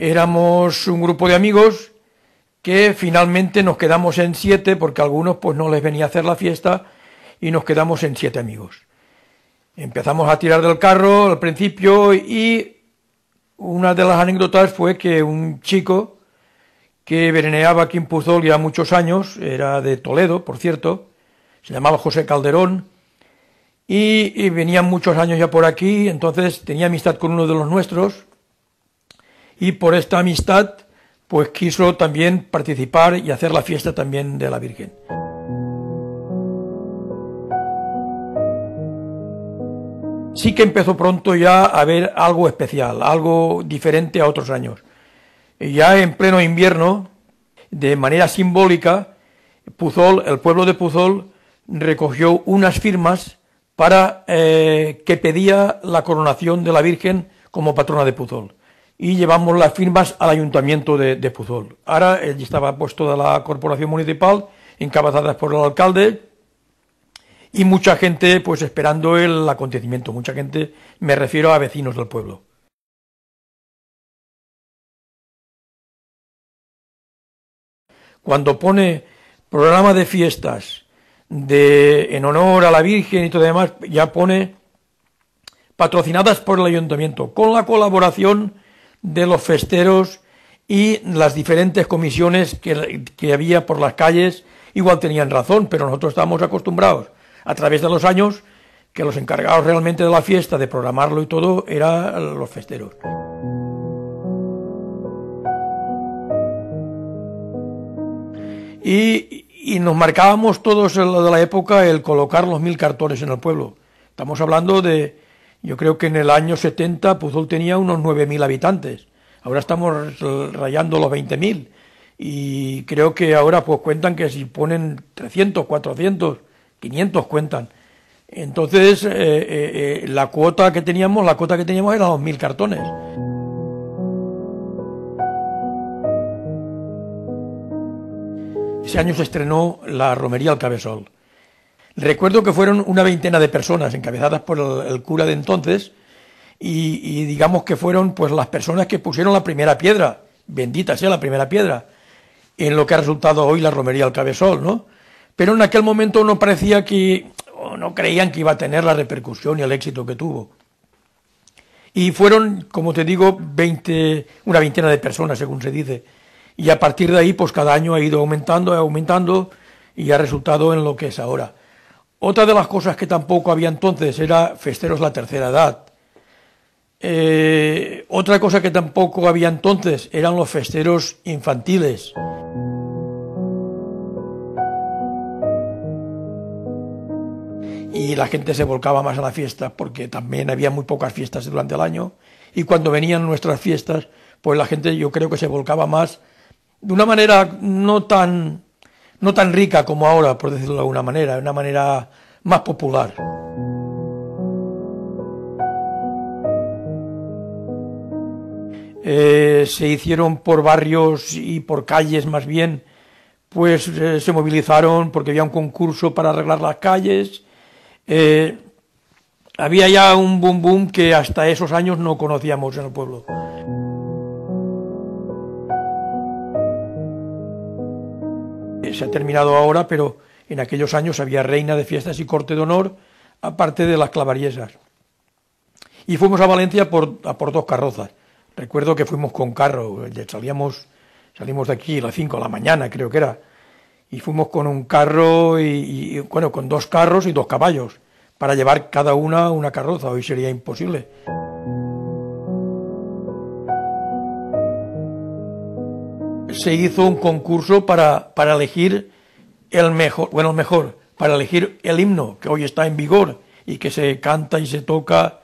Éramos un grupo de amigos que finalmente nos quedamos en siete porque a algunos pues no les venía a hacer la fiesta y nos quedamos en siete amigos. Empezamos a tirar del carro al principio y una de las anécdotas fue que un chico que veraneaba aquí en Puzol ya muchos años, era de Toledo, por cierto, se llamaba José Calderón, y, y venían muchos años ya por aquí, entonces tenía amistad con uno de los nuestros, y por esta amistad pues quiso también participar y hacer la fiesta también de la Virgen. Sí que empezó pronto ya a ver algo especial, algo diferente a otros años. Ya en pleno invierno, de manera simbólica, Puzol, el pueblo de Puzol recogió unas firmas para eh, que pedía la coronación de la Virgen como patrona de Puzol y llevamos las firmas al ayuntamiento de, Puzol. Ahora ya estaba pues toda la corporación municipal, encabezada por el alcalde, y mucha gente pues esperando el acontecimiento, mucha gente, me refiero a vecinos del pueblo. Cuando pone programa de fiestas de en honor a la Virgen y todo demás, ya pone patrocinadas por el ayuntamiento, con la colaboración de los festeros y las diferentes comisiones que, había por las calles, igual tenían razón, pero nosotros estábamos acostumbrados a través de los años que los encargados realmente de la fiesta, de programarlo y todo, eran los festeros. Y, y nos marcábamos todos de la época el colocar los mil cartones en el pueblo. Estamos hablando de yo creo que en el año 70 Puzol pues, tenía unos 9.000 habitantes. Ahora estamos rayando los 20.000. Y creo que ahora pues cuentan que si ponen 300, 400, 500 cuentan. Entonces, eh, eh, eh, la cuota que teníamos, la cuota que teníamos era 2.000 cartones. Ese año se estrenó la Romería al Cabezol. Recuerdo que fueron una veintena de personas encabezadas por el, cura de entonces y, digamos que fueron pues las personas que pusieron la primera piedra, bendita sea la primera piedra, en lo que ha resultado hoy la romería al Cabezol, ¿no? Pero en aquel momento no parecía que, no creían que iba a tener la repercusión y el éxito que tuvo. Y fueron, como te digo, 20, una veintena de personas, según se dice. Y a partir de ahí, pues cada año ha ido aumentando, aumentando y ha resultado en lo que es ahora. Otra de las cosas que tampoco había entonces era festeros la tercera edad. Eh, otra cosa que tampoco había entonces eran los festeros infantiles. Y la gente se volcaba más a la fiesta porque también había muy pocas fiestas durante el año. Y cuando venían nuestras fiestas, pues la gente yo creo que se volcaba más de una manera no tan no tan rica como ahora, por decirlo de alguna manera, de una manera más popular. Eh, se hicieron por barrios y por calles más bien, pues eh, se movilizaron porque había un concurso para arreglar las calles. Eh, había ya un boom boom que hasta esos años no conocíamos en el pueblo. se ha terminado ahora, pero en aquellos años había reina de fiestas y corte de honor, aparte de las clavariesas. Y fuimos a Valencia por, a por dos carrozas. Recuerdo que fuimos con carro, salíamos, salimos de aquí a las 5 de la mañana, creo que era, y fuimos con un carro, y bueno, con dos carros y dos caballos, para llevar cada una una carroza, hoy sería imposible. se hizo un concurso para, para elegir el mejor, bueno, el mejor, para elegir el himno que hoy está en vigor y que se canta y se toca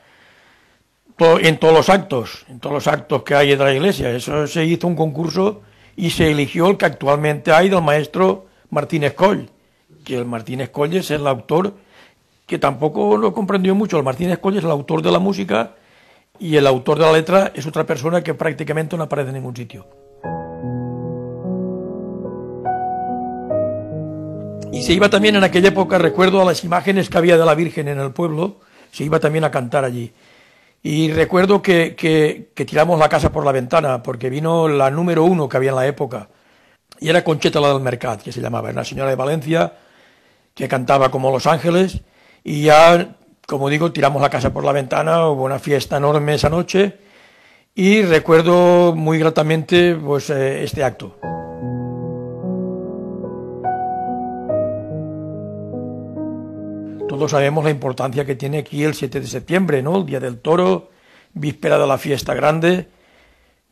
en todos los actos, en todos los actos que hay en la iglesia. Eso se hizo un concurso y se eligió el que actualmente hay del maestro Martínez Coll, que el Martínez Coll es el autor, que tampoco lo comprendió mucho, el Martínez Coll es el autor de la música y el autor de la letra es otra persona que prácticamente no aparece en ningún sitio. Y se iba también en aquella época, recuerdo a las imágenes que había de la Virgen en el pueblo, se iba también a cantar allí. Y recuerdo que, tiramos la casa por la ventana, porque vino la número uno que había en la época, y era Concheta la del Mercat, que se llamaba, era una señora de Valencia, que cantaba como Los Ángeles, y ya, como digo, tiramos la casa por la ventana, hubo una fiesta enorme esa noche, y recuerdo muy gratamente pues, eh, este acto. Todos sabemos la importancia que tiene aquí el 7 de septiembre, ¿no? El Día del Toro, víspera de la fiesta grande.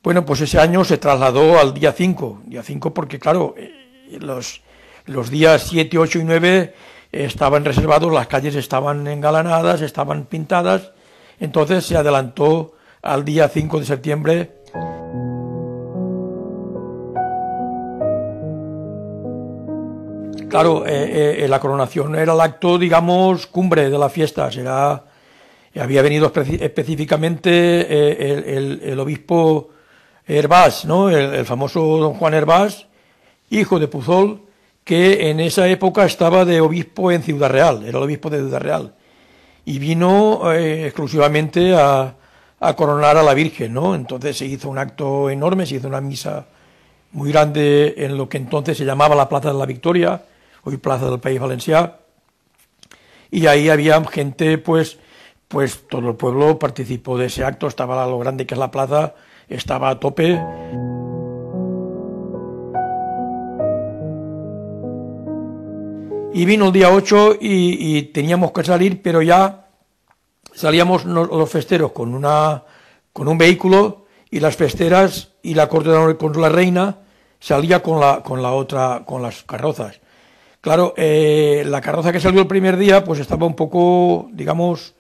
Bueno, pues ese año se trasladó al día 5, día 5 porque claro, eh, los, los días 7, 8 y 9 estaban reservados, las calles estaban engalanadas, estaban pintadas, entonces se adelantó al día 5 de septiembre Claro, eh, eh, eh, la coronación era el acto, digamos, cumbre de la fiesta, había venido específicamente el, obispo Hervás, ¿no? El, famoso don Juan Hervás, hijo de Puzol, que en esa época estaba de obispo en Ciudad Real, era el obispo de Ciudad Real. Y vino exclusivamente a, a, coronar a la Virgen, ¿no? Entonces se hizo un acto enorme, se hizo una misa muy grande en lo que entonces se llamaba la Plaza de la Victoria, hoy Plaza del País Valenciano y ahí había gente, pues, pues todo el pueblo participó de ese acto, estaba lo grande que es la plaza, estaba a tope. Y vino el día 8 y, teníamos que salir, pero ya salíamos los festeros con, una, con un vehículo y las festeras y la corte con la reina salía con la, con la otra, con las carrozas. Claro, eh, la carroza que salió el primer día, pues estaba un poco, digamos,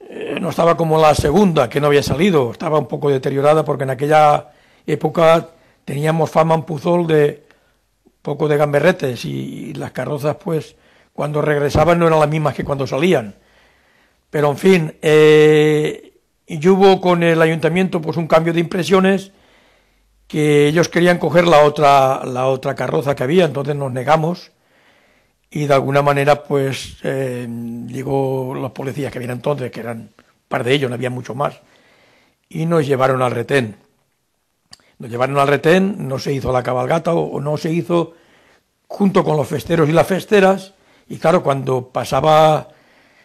eh, no estaba como la segunda, que no había salido, estaba un poco deteriorada porque en aquella época teníamos fama en Puzol de poco de gamberretes y, las carrozas, pues, cuando regresaban no eran las mismas que cuando salían. Pero, en fin, eh, y hubo con el ayuntamiento, pues, un cambio de impresiones que ellos querían coger la otra, la otra carroza que había, entonces nos negamos y de alguna manera, pues, eh, llegó los policías que habían entonces, que eran par de ellos, no había mucho más, y nos llevaron al retén. Nos llevaron al retén, no se hizo la cabalgata o, no se hizo junto con los festeros y las festeras, y claro, cuando pasaba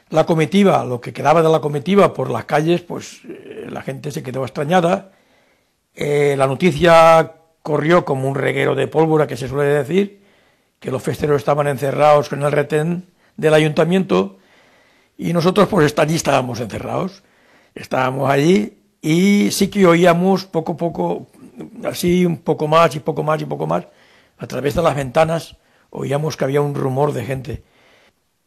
la comitiva, lo que quedaba de la comitiva por las calles, pues eh, la gente se quedó extrañada. Eh, la noticia corrió como un reguero de pólvora, que se suele decir, que los festeros estaban encerrados en el retén del ayuntamiento y nosotros pues allí estábamos encerrados, estábamos allí y sí que oíamos poco a poco, así un poco más y poco más y poco más, a través de las ventanas oíamos que había un rumor de gente.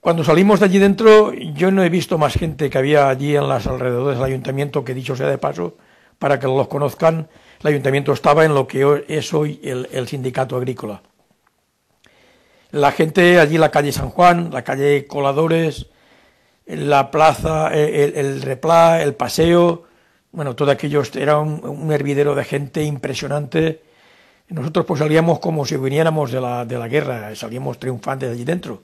Cuando salimos de allí dentro, yo no he visto más gente que había allí en las alrededores del ayuntamiento, que dicho sea de paso, para que los conozcan, el ayuntamiento estaba en lo que es hoy el sindicato agrícola. La gente allí la calle San Juan, la calle Coladores, la plaza, eh, el, el Replá, el paseo, bueno, todo aquello era un, hervidero de gente impresionante. Nosotros pues salíamos como si viniéramos de la, de la guerra, salíamos triunfantes de allí dentro.